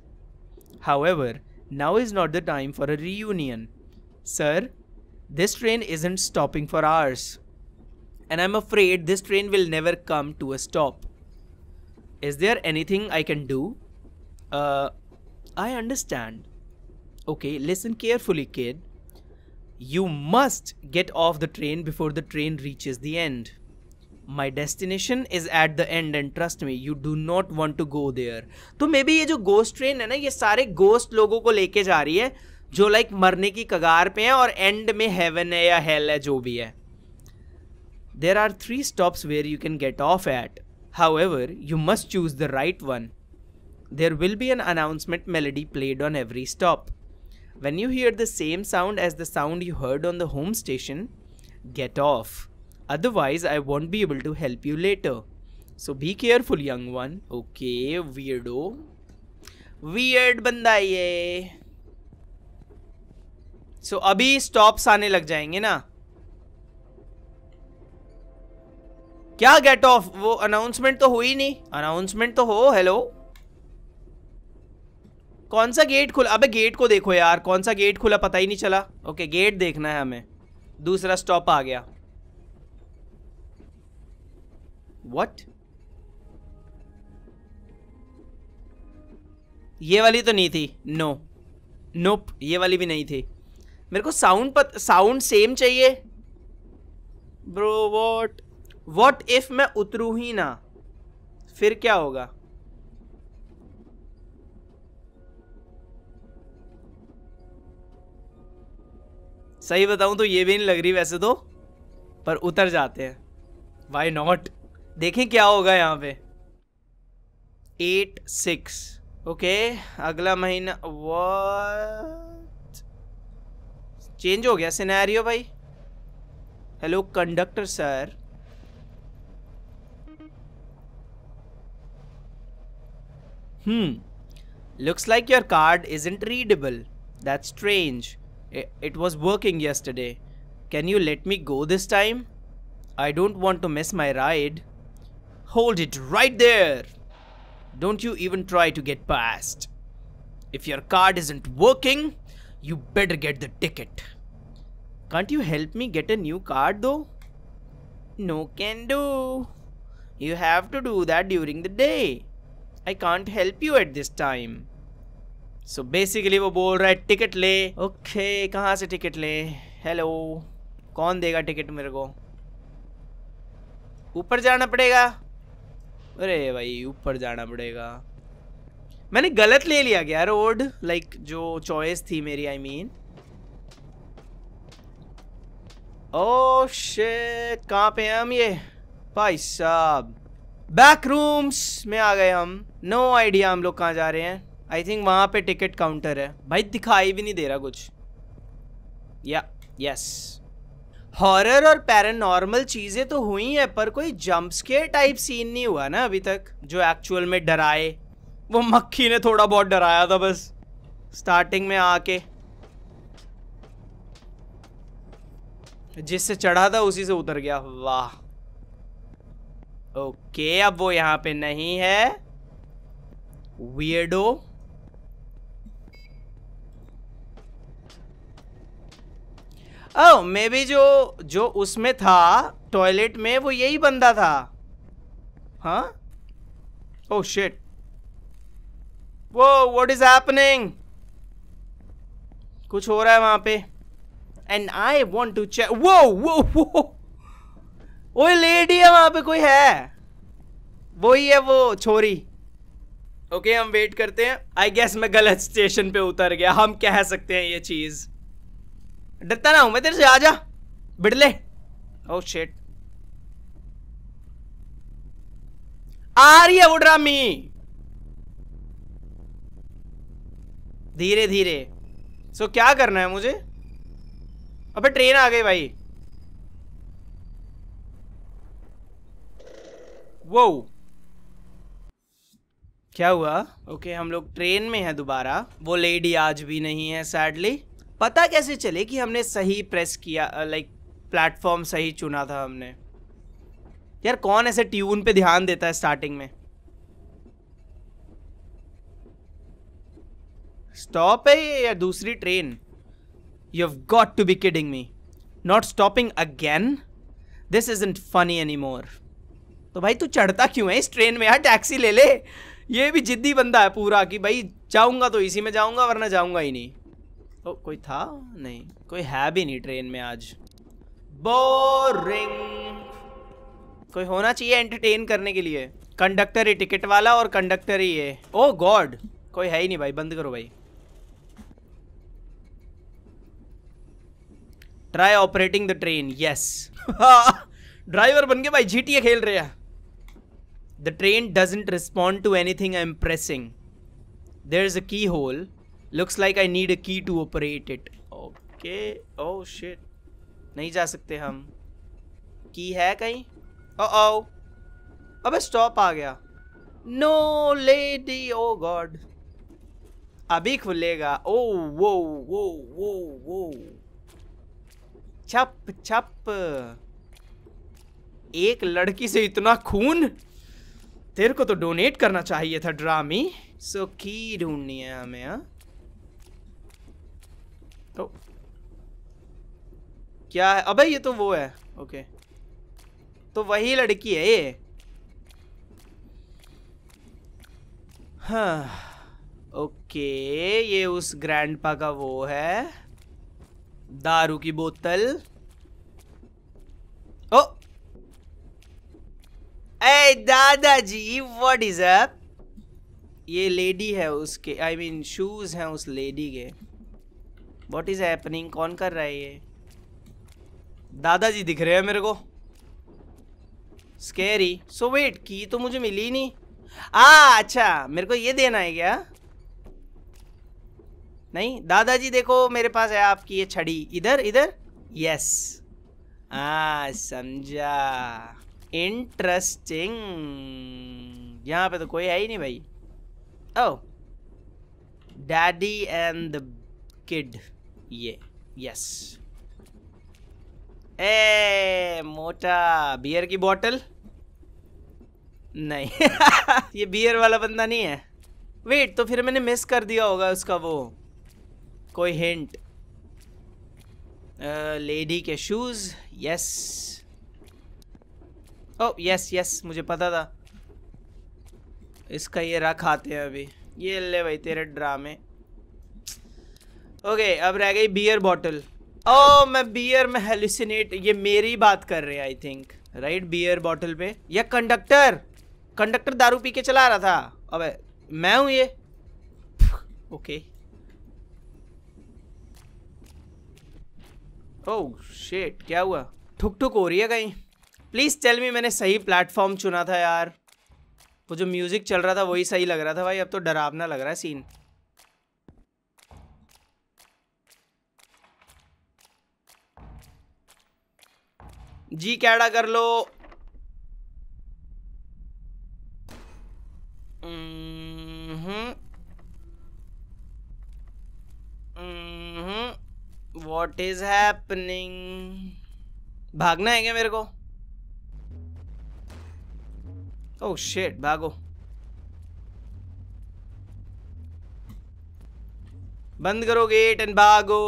However, now is not the time for a reunion. Sir, this train isn't stopping for hours. And I'm afraid this train will never come to a stop. Is there anything I can do? Uh, I understand. Okay, listen carefully, kid. You must get off the train before the train reaches the end. My destination is at the end and trust me, you do not want to go there. तो maybe बी ghost train है ना ये सारे ghost लोगों को लेके जा रही है जो लाइक मरने की कगार पे हैं और एंड में हेवन है या हेल है जो भी है there are three stops where you can get off at however you must choose the right one there will be When you hear the same sound as the sound you heard on the home station, get off. Otherwise, I won't be able to help you later. So be careful, young one. Okay, weirdo. Weird बंदा ये. So अभी stops आने लग जाएंगे ना. क्या गेट ऑफ वो अनाउंसमेंट तो हुई नहीं अनाउंसमेंट तो हो हेलो कौन सा गेट खुला अबे गेट को देखो यार कौन सा गेट खुला पता ही नहीं चला ओके गेट देखना है हमें दूसरा स्टॉप आ गया वट ये वाली तो नहीं थी नो no. नोप nope, ये वाली भी नहीं थी मेरे को साउंड पत साउंड सेम चाहिए ब्रो वॉट वॉट इफ मैं उतरू ही ना फिर क्या होगा सही बताऊं तो ये भी नहीं लग रही वैसे तो पर उतर जाते हैं वाई नॉट देखें क्या होगा यहाँ पे एट सिक्स ओके अगला महीना वॉट चेंज हो गया सिनेरियो भाई hello conductor sir hmm looks like your card isn't readable that's strange It, was working yesterday. Can you let me go this time? I don't want to miss my ride. Hold it right there! Don't you even try to get past. If your card isn't working, you better get the ticket. Can't you help me get a new card though? No can do. You have to do that during the day. I can't help you at this time. So so basically वो बोल रहा है टिकट ले ओके कहाँ से टिकट ले हेलो कौन देगा टिकट मेरे को ऊपर जाना पड़ेगा अरे भाई ऊपर जाना पड़ेगा मैंने गलत ले लिया गया रोड लाइक like, जो चॉइस थी मेरी आई मीन ओ शे कहाँ पे हैं हम ये भाई साहब बैक रूम्स में आ गए हम नो no आइडिया हम लोग कहाँ जा रहे हैं आई थिंक वहाँ पे टिकट काउंटर है भाई दिखाई भी नहीं दे रहा कुछ या यस हॉरर और पैरानॉर्मल चीज़ें तो हुई हैं पर कोई जंप स्केयर टाइप सीन नहीं हुआ ना अभी तक जो एक्चुअल में डराए वो मक्खी ने थोड़ा बहुत डराया था बस स्टार्टिंग में आके जिससे चढ़ा था उसी से उतर गया वाह ओके अब वो यहाँ पे नहीं है वियडो ओ मे बी जो जो उसमें था टॉयलेट में वो यही बंदा था हाँ ओह शिट वो व्हाट इज हैपनिंग कुछ हो रहा है वहां पे and I want to check वो वो वो वो लेडी है वहां पे कोई है वो ही है वो छोरी ओके okay, हम वेट करते हैं आई गेस मैं गलत स्टेशन पे उतर गया हम कह सकते हैं ये चीज़ डरता ना हूं मैं तेरे से आ जा बिड़ले ओ oh, शेट आ रही है वो ड्रामी धीरे धीरे सो so, क्या करना है मुझे अबे ट्रेन आ गई भाई वो क्या हुआ ओके okay, हम लोग ट्रेन में हैं दोबारा वो लेडी आज भी नहीं है सैडली पता कैसे चले कि हमने सही प्रेस किया लाइक प्लेटफॉर्म सही चुना था हमने यार कौन ऐसे ट्यून पे ध्यान देता है स्टार्टिंग में स्टॉप है ये या दूसरी train you have got to be kidding me not stopping again this isn't funny anymore तो भाई तू चढ़ता क्यों है इस ट्रेन में यार हाँ, टैक्सी ले ले ये भी जिद्दी बंदा है पूरा कि भाई जाऊंगा तो इसी में जाऊंगा वरना जाऊंगा ही नहीं ओ कोई था नहीं कोई है भी नहीं ट्रेन में आज बोरिंग कोई होना चाहिए एंटरटेन करने के लिए कंडक्टर ही टिकट वाला और कंडक्टर ही है ओ गॉड कोई है ही नहीं भाई बंद करो भाई try operating the train yes driver बन के भाई जीटीए खेल रहे हैं the train doesn't respond to anything I am pressing there is a keyhole looks like I need a key to operate it okay oh shit नहीं जा सकते हम की है कहीं ओ ओ अब स्टॉप आ गया नो लेडी ओ गॉड अभी खुलेगा ओ वो वो वो वो छप छप एक लड़की से इतना खून तेरे को तो डोनेट करना चाहिए था ड्रामी सो की ढूंढनी है हमें हाँ तो क्या है अबे ये तो वो है ओके तो वही लड़की है ये हाँ ओके ये उस ग्रैंडपा का वो है दारू की बोतल ओ ए दादाजी व्हाट इज अप ये लेडी है उसके आई मीन शूज हैं उस लेडी के वॉट इज हैपनिंग कौन कर रहा है ये दादाजी दिख रहे हैं मेरे को स्केरी सो वेट की तो मुझे मिली नहीं आ ah, अच्छा मेरे को ये देना है क्या नहीं दादाजी देखो मेरे पास है आपकी ये छड़ी इधर इधर यस आ ah, समझा इंटरेस्टिंग यहाँ पे तो कोई है ही नहीं भाई ओ daddy and the kid Yeah. Yes. ए मोटा बियर की बोतल नहीं ये बियर वाला बंदा नहीं है वेट तो फिर मैंने मिस कर दिया होगा उसका वो कोई हिंट लेडी के shoes yes oh yes yes मुझे पता था इसका ये रख आते हैं अभी ये ले भाई तेरे ड्रामे ओके अब रह गई बियर बॉटल ओ मैं बियर में हेलुसिनेट ये मेरी बात कर रहे हैं I think right beer bottle पे या कंडक्टर कंडक्टर दारू पी के चला रहा था अबे मैं हूँ ये ओके ओह शेट क्या हुआ ठुक ठुक हो रही है कहीं प्लीज़ टेल मी मैंने सही प्लेटफॉर्म चुना था यार वो जो म्यूज़िक चल रहा था वही सही लग रहा था भाई अब तो डरावना लग रहा है सीन जी कैडा कर लो वॉट इज हैपनिंग भागना है क्या मेरे को ओह oh, शेट भागो बंद करो गेट एंड भागो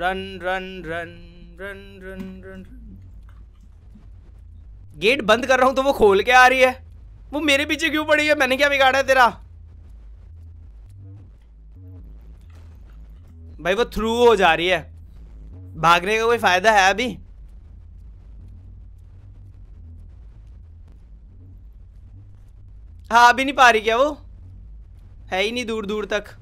run run run run run run gate बंद कर रहा हूं तो वो खोल के आ रही है वो मेरे पीछे क्यों पड़ी है मैंने क्या बिगाड़ा है तेरा भाई वो थ्रू हो जा रही है भागने का कोई फायदा है अभी हाँ अभी नहीं पा रही क्या वो है ही नहीं दूर दूर तक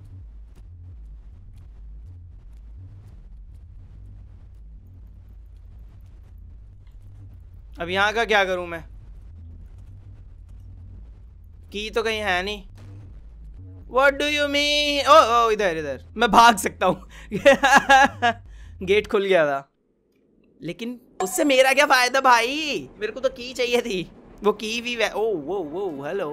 अब यहाँ का क्या करूँ मैं की तो कहीं है नहीं what do you me oh oh इधर इधर मैं भाग सकता हूँ गेट खुल गया था लेकिन उससे मेरा क्या फ़ायदा भाई मेरे को तो की चाहिए थी वो की भी ओ वो वो हेलो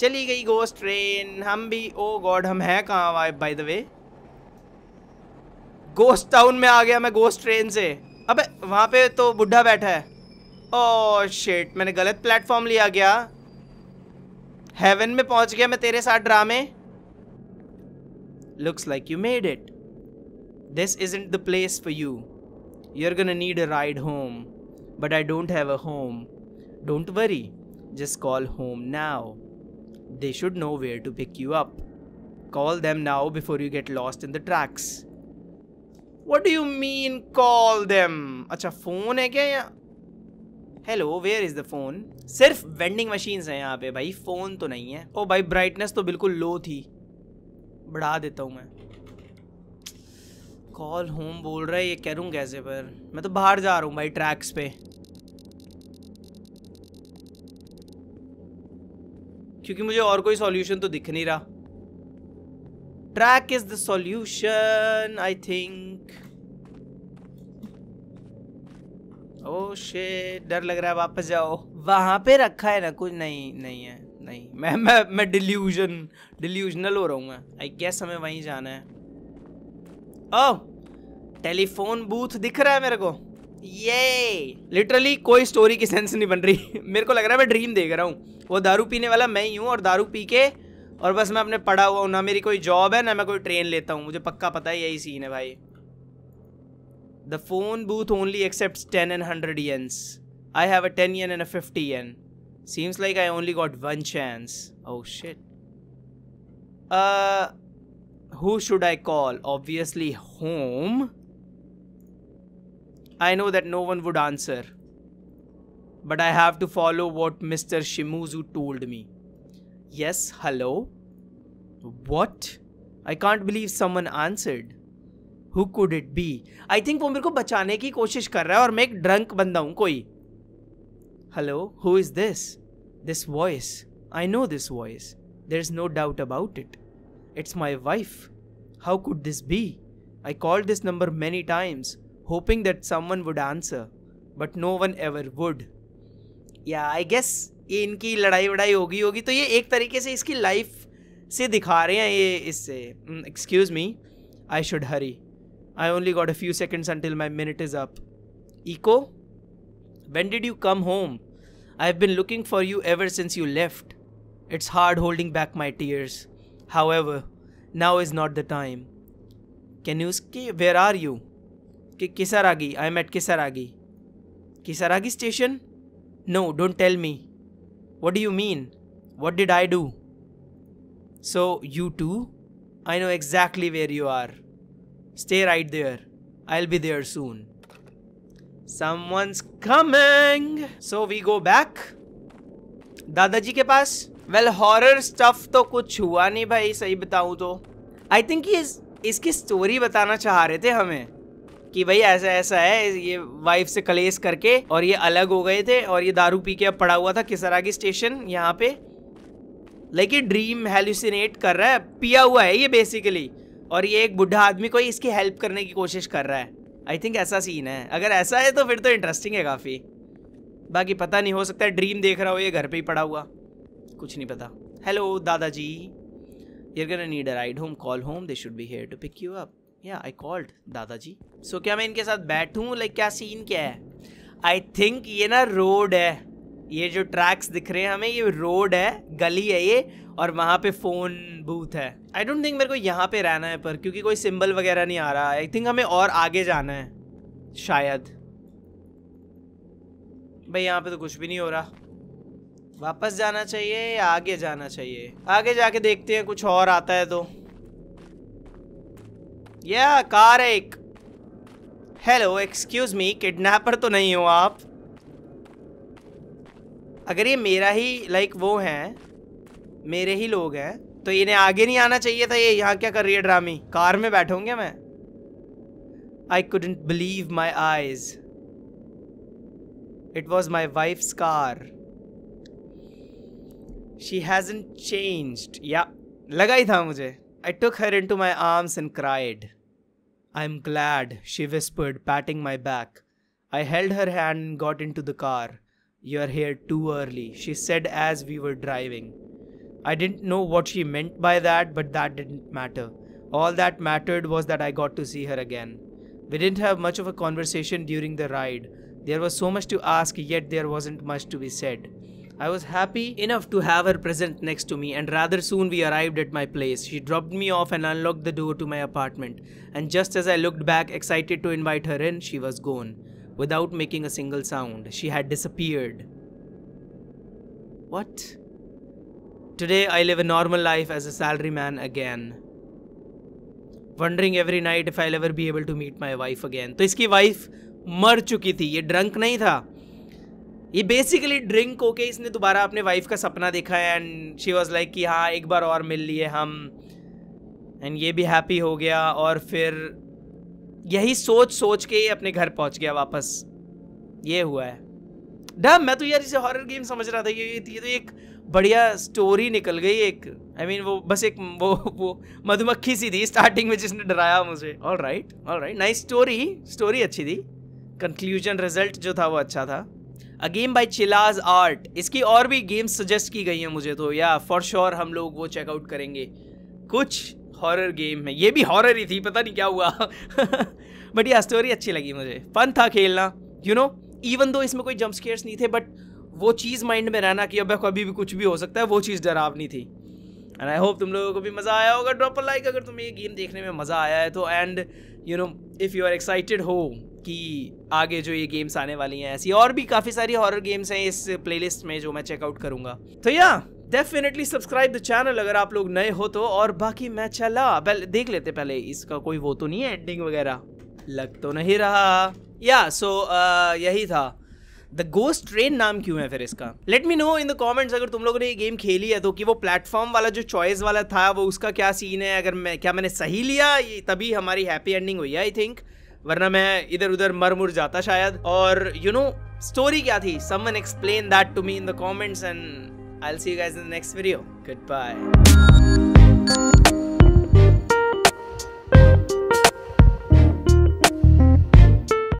चली गई गोस्ट ट्रेन हम भी ओ oh गॉड हम हैं कहाँ by the way ghost town में आ गया मैं गोस्ट ट्रेन से अबे वहाँ पे तो बुढ़ा बैठा है ओ oh, शेट मैंने गलत प्लेटफॉर्म लिया गया हेवन में पहुँच गया मैं तेरे साथ ड्रामे looks like you made it this isn't the place for you you are gonna need a ride home but I don't have a home don't worry just call home now they should know where to pick you up call them now before you get lost in the tracks What do you mean call them? अच्छा फ़ोन है क्या यहाँ hello where is the phone सिर्फ वेंडिंग मशीन्स हैं यहाँ पे भाई फ़ोन तो नहीं है ओ भाई ब्राइटनेस तो बिल्कुल लो थी बढ़ा देता हूँ मैं कॉल होम बोल रहा है ये करूँ कैसे पर मैं तो बाहर जा रहा हूँ भाई ट्रैक्स पे क्योंकि मुझे और कोई सॉल्यूशन तो दिख नहीं रहा Track is the solution, I think. Oh oh, shit डर लग रहा है वापस जाओ वहां पे रखा है ना कुछ नहीं नहीं है नहीं मैं मैं मैं डिल्यूजन डिल्यूजनल हो रहा हूँ मैं आई गेस हमें वहीं जाना है ओह टेलीफोन बूथ दिख रहा है मेरे को ये लिटरली कोई स्टोरी की सेंस नहीं बन रही मेरे को लग रहा है मैं ड्रीम देख रहा हूँ वो दारू पीने वाला मैं ही हूँ और दारू पी के और बस मैं अपने पढ़ा हुआ हूँ ना मेरी कोई जॉब है ना मैं कोई ट्रेन लेता हूँ मुझे पक्का पता है यही सीन है भाई the phone booth only accept ten and hundred yen I have a ten yen and a fifty yen seems like I only got one chance oh shit who should I call obviously home I know that no one would answer but I have to follow what mister Shimizu told me Yes, hello? What? I can't believe someone answered. Who could it be? I think वो मेरे को बचाने की कोशिश कर रहा है और मैं Hello, who is this? This voice. I know this voice. There is no doubt about it. It's my wife. How could this be? I called this number many times, hoping that someone would answer. But no one ever would. Yeah, I guess ये इनकी लड़ाई वड़ाई होगी होगी तो ये एक तरीके से इसकी लाइफ से दिखा रहे हैं ये इससे excuse me I should hurry I only got a few seconds until my minute is up echo when did you come home I have been looking for you ever since you left it's hard holding back my tears however now is not the time can you की वेर आर यू कि किसर गई आई एम एट आ गई station no don't tell me What do you mean? What did I do? So, you too? I know exactly where you are. Stay right there. I'll be there soon. Someone's coming! So, we go back. दादाजी के पास वेल हॉरर स्टफ तो कुछ हुआ नहीं भाई सही बताऊं तो आई थिंक ये इसकी स्टोरी बताना चाह रहे थे हमें कि भाई ऐसा ऐसा है ये वाइफ से कलेस करके और ये अलग हो गए थे और ये दारू पी के अब पड़ा हुआ था किसरागी स्टेशन यहाँ पे लेकिन ड्रीम हेलुसिनेट कर रहा है पिया हुआ है ये बेसिकली और ये एक बुढ़ा आदमी को इसकी हेल्प करने की कोशिश कर रहा है आई थिंक ऐसा सीन है अगर ऐसा है तो फिर तो इंटरेस्टिंग है काफ़ी बाकी पता नहीं हो सकता ड्रीम देख रहा हो ये घर पे ही पड़ा हुआ कुछ नहीं पता हेलो दादाजी are gonna need a ride home call home they should be here to pick you up या आई कॉल्ड दादाजी सो क्या मैं इनके साथ बैठूँ लाइक क्या सीन क्या है आई थिंक ये ना रोड है ये जो ट्रैक्स दिख रहे हैं हमें ये रोड है गली है ये और वहाँ पे फ़ोन बूथ है आई डोंट थिंक मेरे को यहाँ पे रहना है पर क्योंकि कोई सिंबल वगैरह नहीं आ रहा आई थिंक हमें और आगे जाना है शायद भाई यहाँ पे तो कुछ भी नहीं हो रहा वापस जाना चाहिए या आगे जाना चाहिए आगे जाके देखते हैं कुछ और आता है तो या कार है एक हेलो एक्सक्यूज मी किडनैपर तो नहीं हो आप अगर ये मेरा ही लाइक वो हैं मेरे ही लोग हैं तो इन्हें आगे नहीं आना चाहिए था ये यहाँ क्या कर रही है ड्रामी कार में बैठोगे मैं I couldn't believe my eyes it was my wife's car she hasn't changed या लगा ही था मुझे I took her into my arms and cried. I'm glad, she whispered, patting my back. I held her hand and got into the car. You're here too early, she said as we were driving. I didn't know what she meant by that, but that didn't matter. All that mattered was that I got to see her again. We didn't have much of a conversation during the ride. There was so much to ask, yet there wasn't much to be said. I was happy enough to have her present next to me and rather soon we arrived at my place. She dropped me off and unlocked the door to my apartment and just as I looked back excited to invite her in, she was gone. Without making a single sound, she had disappeared. What? Today I live a normal life as a salaryman again. every night if I'll ever be able to meet my wife again. तो इसकी वाइफ मर चुकी थी ये ड्रंक नहीं था ये बेसिकली ड्रिंक होके इसने दोबारा अपने वाइफ का सपना देखा है एंड शी वॉज लाइक कि हाँ एक बार और मिल लिए हम एंड ये भी हैप्पी हो गया और फिर यही सोच सोच के अपने घर पहुंच गया वापस ये हुआ है डम मैं तो यार इसे हॉरर गेम समझ रहा था ये ये तो एक बढ़िया स्टोरी निकल गई एक आई I मीन mean, वो बस एक वो वो मधुमक्खी सी थी स्टार्टिंग में जिसने डराया मुझे all right all right nice story story अच्छी थी कंक्लूजन रिजल्ट जो था वो अच्छा था गेम बाय चिलाज आर्ट इसकी और भी गेम्स सजेस्ट की गई हैं मुझे तो या फॉर श्योर हम लोग वो चेकआउट करेंगे कुछ हॉरर गेम है ये भी हॉरर ही थी पता नहीं क्या हुआ बट यह स्टोरी अच्छी लगी मुझे फन था खेलना यू नो इवन दो इसमें कोई जम्प स्केयर्स नहीं थे बट वो चीज़ माइंड में रहना कि अब कभी भी कुछ भी हो सकता है वो चीज़ डरावनी थी एंड आई होप तुम लोगों को भी मज़ा आया होगा ड्रॉप लाइक अगर तुम्हें ये गेम देखने में मज़ा आया है तो and you know if you are excited हो कि आगे जो ये गेम्स आने वाली हैं ऐसी और भी काफ़ी सारी हॉरर गेम्स हैं इस प्लेलिस्ट में जो मैं चेकआउट करूँगा तो या डेफिनेटली सब्सक्राइब द चैनल अगर आप लोग नए हो तो और बाकी मैं चला पहले देख लेते पहले इसका कोई वो तो नहीं है एंडिंग वगैरह लग तो नहीं रहा या सो so, uh, यही था द गोस्ट ट्रेन नाम क्यों है फिर इसका let me know in the comments अगर तुम लोगों ने ये गेम खेली है तो कि वो प्लेटफॉर्म वाला जो चॉइस वाला था वो उसका क्या सीन है अगर मैं क्या मैंने सही लिया ये तभी हमारी हैप्पी एंडिंग हुई आई थिंक वरना मैं इधर उधर मर मुर जाता शायद और यू नो स्टोरी क्या थी someone explain that to me in the comments and I see guys in next video good bye